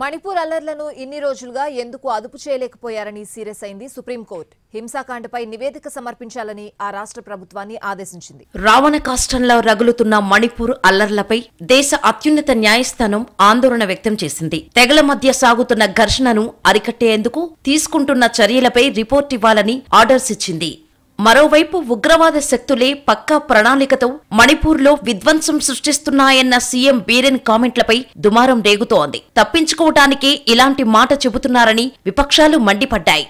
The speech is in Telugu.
మణిపూర్ అల్లర్లను ఇన్ని రోజులుగా ఎందుకు అదుపు చేయలేకపోయారని సీరియస్ అయింది సుప్రీంకోర్టు హింసాకాండపై నివేదిక సమర్పించాలని ఆ రాష్ట్ర ప్రభుత్వాన్ని ఆదేశించింది రావణ కాష్టంలో రగులుతున్న మణిపూర్ అల్లర్లపై దేశ అత్యున్నత న్యాయస్థానం ఆందోళన వ్యక్తం చేసింది తెగల మధ్య సాగుతున్న ఘర్షణను అరికట్టేందుకు తీసుకుంటున్న చర్యలపై రిపోర్ట్ ఇవ్వాలని ఆర్డర్స్ ఇచ్చింది మరోవైపు ఉగ్రవాద శక్తులే పక్కా ప్రణాళికతో మణిపూర్లో విధ్వంసం సృష్టిస్తున్నాయన్న సీఎం బీరెన్ కామెంట్లపై దుమారం రేగుతోంది తప్పించుకోవటానికే ఇలాంటి మాట చెబుతున్నారని విపక్షాలు మండిపడ్డాయి